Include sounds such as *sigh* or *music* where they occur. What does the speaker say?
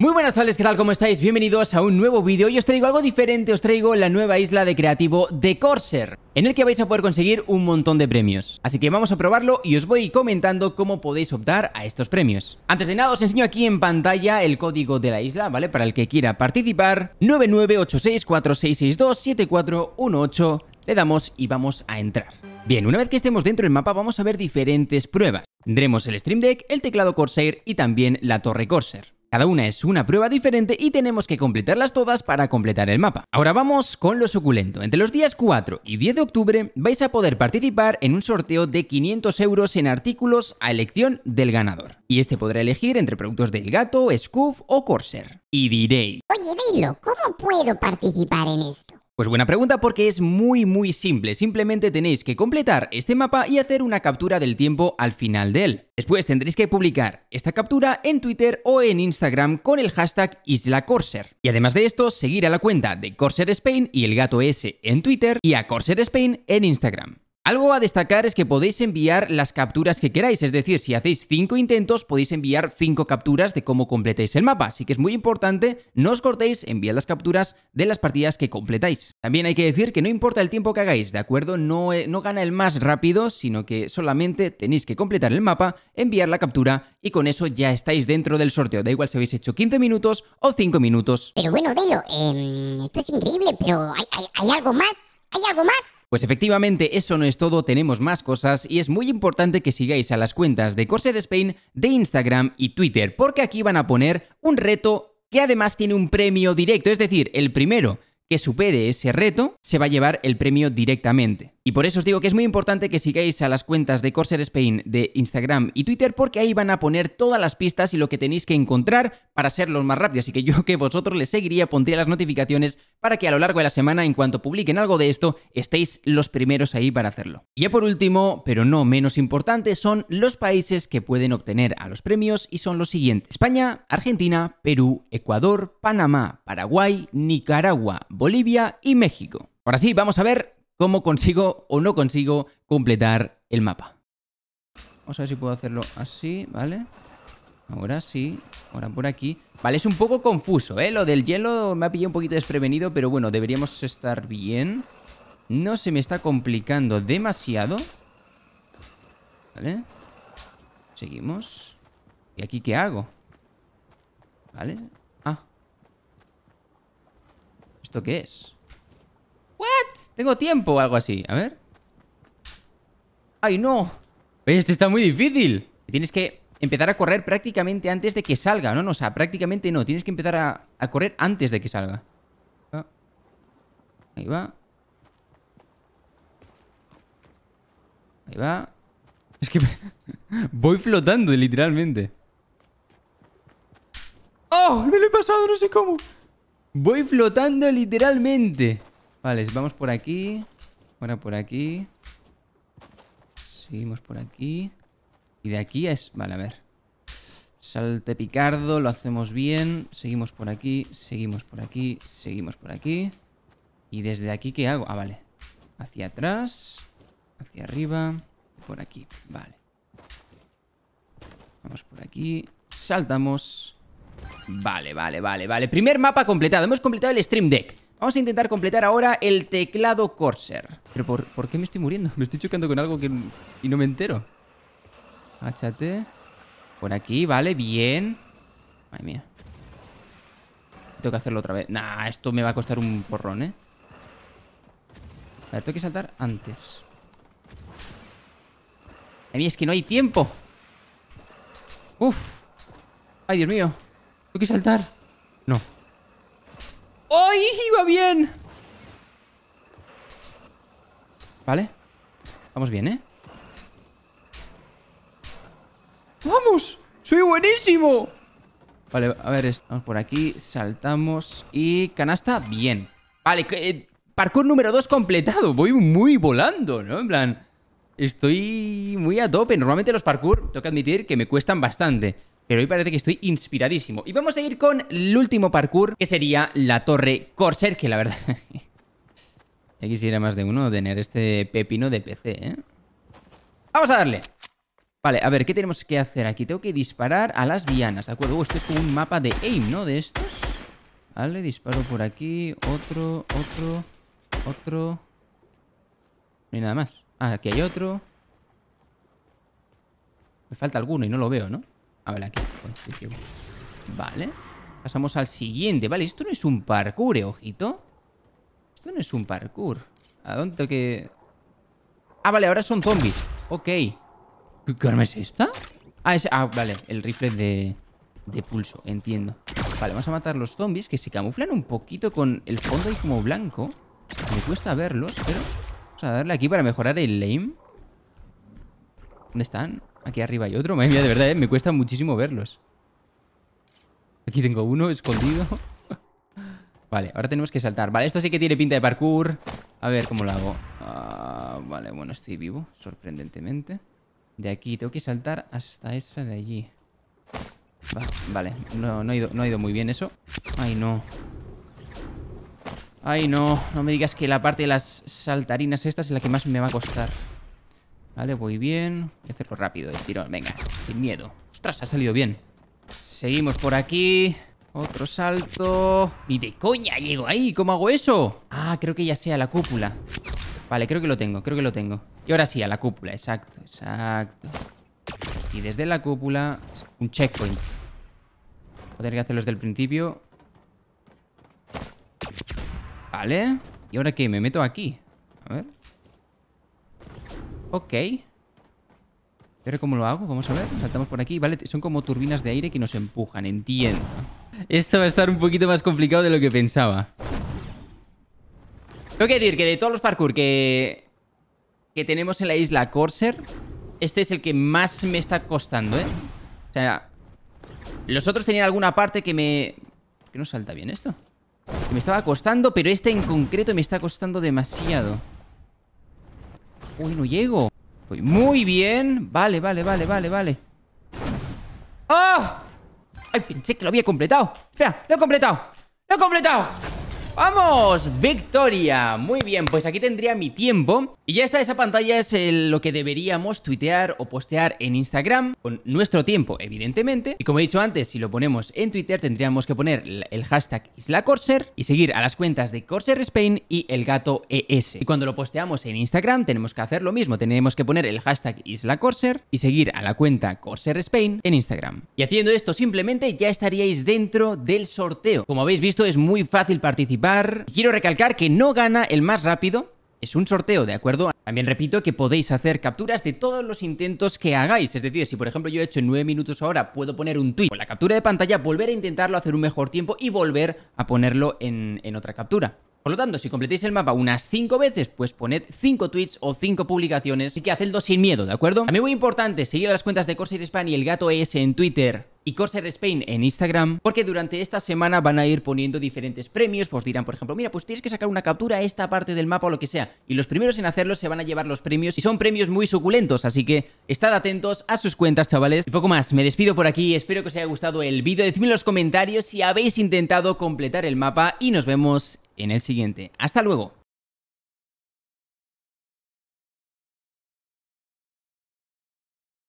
Muy buenas tardes, ¿qué tal? ¿Cómo estáis? Bienvenidos a un nuevo vídeo y os traigo algo diferente, os traigo la nueva isla de creativo de Corsair, en el que vais a poder conseguir un montón de premios. Así que vamos a probarlo y os voy comentando cómo podéis optar a estos premios. Antes de nada os enseño aquí en pantalla el código de la isla, ¿vale? Para el que quiera participar, 998646627418, le damos y vamos a entrar. Bien, una vez que estemos dentro del mapa vamos a ver diferentes pruebas. Tendremos el Stream Deck, el teclado Corsair y también la torre Corsair. Cada una es una prueba diferente y tenemos que completarlas todas para completar el mapa. Ahora vamos con lo suculento. Entre los días 4 y 10 de octubre vais a poder participar en un sorteo de 500 euros en artículos a elección del ganador. Y este podrá elegir entre productos del gato, Scoof o Corsair. Y diréis... Oye, Dilo, ¿cómo puedo participar en esto? Pues buena pregunta porque es muy muy simple, simplemente tenéis que completar este mapa y hacer una captura del tiempo al final de él. Después tendréis que publicar esta captura en Twitter o en Instagram con el hashtag IslaCorser. Y además de esto, seguir a la cuenta de Corser Spain y el gato S en Twitter y a Corser Spain en Instagram. Algo a destacar es que podéis enviar las capturas que queráis, es decir, si hacéis 5 intentos podéis enviar 5 capturas de cómo completáis el mapa, así que es muy importante, no os cortéis, enviad las capturas de las partidas que completáis. También hay que decir que no importa el tiempo que hagáis, ¿de acuerdo? No, eh, gana el más rápido, sino que solamente tenéis que completar el mapa, enviar la captura y con eso ya estáis dentro del sorteo, da igual si habéis hecho 15 minutos o 5 minutos. Pero bueno, Delo, em, esto es increíble, pero hay algo más? ¿Hay algo más? Pues efectivamente, eso no es todo, tenemos más cosas y es muy importante que sigáis a las cuentas de Corsair Spain de Instagram y Twitter, porque aquí van a poner un reto que además tiene un premio directo, es decir, el primero que supere ese reto se va a llevar el premio directamente. Y por eso os digo que es muy importante que sigáis a las cuentas de Corsair Spain de Instagram y Twitter porque ahí van a poner todas las pistas y lo que tenéis que encontrar para ser los más rápidos. Así que yo que vosotros les seguiría, pondría las notificaciones para que a lo largo de la semana, en cuanto publiquen algo de esto, estéis los primeros ahí para hacerlo. Y ya por último, pero no menos importante, son los países que pueden obtener a los premios y son los siguientes. España, Argentina, Perú, Ecuador, Panamá, Paraguay, Nicaragua, Bolivia y México. Ahora sí, vamos a ver cómo consigo o no consigo completar el mapa. Vamos a ver si puedo hacerlo así, ¿vale? Ahora sí, ahora por aquí. Vale, es un poco confuso, ¿eh? Lo del hielo me ha pillado un poquito desprevenido, pero bueno, deberíamos estar bien. No se me está complicando demasiado. Vale. Seguimos. ¿Y aquí qué hago? Vale. Ah. ¿Esto qué es? Tengo tiempo o algo así. A ver. ¡Ay, no! Este está muy difícil. Tienes que empezar a correr prácticamente antes de que salga. No, no, o sea, prácticamente no. Tienes que empezar a, correr antes de que salga. Ah. Ahí va. Ahí va. Es que *laughs* voy flotando, literalmente. ¡Oh! Me lo he pasado, no sé cómo. Voy flotando literalmente. Vale, vamos por aquí. Ahora por aquí. Seguimos por aquí. Y de aquí es... Vale, a ver. Salte picardo, lo hacemos bien. Seguimos por aquí, seguimos por aquí, seguimos por aquí. Y desde aquí, ¿qué hago? Ah, vale. Hacia atrás, hacia arriba, por aquí. Vale. Vamos por aquí. Saltamos. Vale, vale, vale, vale. Primer mapa completado. Hemos completado el Stream Deck. Vamos a intentar completar ahora el teclado Corsair. ¿Pero por, qué me estoy muriendo? *laughs* Me estoy chocando con algo que, y no me entero. Hachate. Por aquí, vale, bien. Ay, mía. Tengo que hacerlo otra vez. Nah, esto me va a costar un porrón, ¿eh? A ver, tengo que saltar antes. Ay, mía, es que no hay tiempo. Uf. Ay, Dios mío. Tengo que saltar. No. ¡Ay! iba bien! Vale. Vamos bien, ¿eh? ¡Vamos! ¡Soy buenísimo! Vale, a ver, estamos por aquí, saltamos y canasta, bien. Vale, eh, parkour número 2 completado. Voy muy volando, ¿no? En plan, estoy muy a tope. Normalmente los parkour, tengo que admitir que me cuestan bastante pero hoy parece que estoy inspiradísimo. Y vamos a ir con el último parkour, que sería la Torre Corsair, que la verdad... *laughs* ya quisiera más de uno tener este pepino de PC, ¿eh? ¡Vamos a darle! Vale, a ver, ¿qué tenemos que hacer aquí? Tengo que disparar a las dianas, ¿de acuerdo? esto es como un mapa de aim, ¿no? De estos. Vale, disparo por aquí, otro, otro, otro... No hay nada más. Ah, aquí hay otro. Me falta alguno y no lo veo, ¿no? aquí. Vale. Pasamos al siguiente. Vale, esto no es un parkour, eh, ojito. Esto no es un parkour. ¿A dónde tengo que...? Ah, vale, ahora son zombies. Ok. ¿Qué, arma es esta? Ah, es... ah, vale, el rifle de... de pulso, entiendo. Vale, vamos a matar los zombies que se camuflan un poquito con el fondo ahí como blanco. Me cuesta verlos, pero... Vamos a darle aquí para mejorar el lame ¿Dónde están? Aquí arriba hay otro. Madre de verdad, eh, me cuesta muchísimo verlos. Aquí tengo uno escondido. *laughs* vale, ahora tenemos que saltar. Vale, esto sí que tiene pinta de parkour. A ver cómo lo hago. Ah, vale, bueno, estoy vivo, sorprendentemente. De aquí tengo que saltar hasta esa de allí. vale, no, ha ido, muy bien eso. Ay, no. Ay, no. No me digas que la parte de las saltarinas estas es la que más me va a costar. Vale, voy bien. Voy a hacerlo rápido, el tirón. Venga, sin miedo. Ostras, ha salido bien. Seguimos por aquí. Otro salto. Ni de coña llego ahí. ¿Cómo hago eso? Ah, creo que ya sea la cúpula. Vale, creo que lo tengo, creo que lo tengo. Y ahora sí, a la cúpula, exacto, exacto. Y desde la cúpula, un checkpoint. Poder que hacerlo desde el principio. Vale. ¿Y ahora qué? Me meto aquí. A ver. Ok. Pero cómo lo hago? Vamos a ver. Saltamos por aquí. Vale, son como turbinas de aire que nos empujan. Entiendo. Esto va a estar un poquito más complicado de lo que pensaba. Tengo que decir que de todos los parkour que... Que tenemos en la isla Corsair... Este es el que más me está costando, ¿eh? O sea... Los otros tenían alguna parte que me... Que no salta bien esto. Me estaba costando, pero este en concreto me está costando demasiado. Uy, no llego. muy bien. Vale, vale, vale, vale, vale. ¡Oh! Ay, pensé que lo había completado. Espera, lo he completado. ¡Lo he completado! ¡Vamos! ¡Victoria! Muy bien, pues aquí tendría mi tiempo. Y ya está, esa pantalla es eh, lo que deberíamos tuitear o postear en Instagram con nuestro tiempo, evidentemente. Y como he dicho antes, si lo ponemos en Twitter tendríamos que poner el hashtag IslaCorser y seguir a las cuentas de Corsair Spain y el gato ES. Y cuando lo posteamos en Instagram tenemos que hacer lo mismo, tenemos que poner el hashtag IslaCorser y seguir a la cuenta Corsair Spain en Instagram. Y haciendo esto simplemente ya estaríais dentro del sorteo. Como habéis visto es muy fácil participar Quiero recalcar que no gana el más rápido, es un sorteo, ¿de acuerdo? También repito que podéis hacer capturas de todos los intentos que hagáis. Es decir, si por ejemplo yo he hecho en 9 minutos ahora, puedo poner un tweet con la captura de pantalla, volver a intentarlo, hacer un mejor tiempo y volver a ponerlo en, otra captura. Por lo tanto, si completéis el mapa unas 5 veces, pues poned 5 tweets o 5 publicaciones y que hacedlo sin miedo, ¿de acuerdo? A mí muy importante, seguir las cuentas de Corsair Span y El Gato ES en Twitter, y Corsair Spain en Instagram, porque durante esta semana van a ir poniendo diferentes premios, pues dirán, por ejemplo, mira, pues tienes que sacar una captura a esta parte del mapa o lo que sea, y los primeros en hacerlo se van a llevar los premios, y son premios muy suculentos, así que estad atentos a sus cuentas, chavales. Y poco más, me despido por aquí, espero que os haya gustado el vídeo, decidme en los comentarios si habéis intentado completar el mapa, y nos vemos en el siguiente. ¡Hasta luego!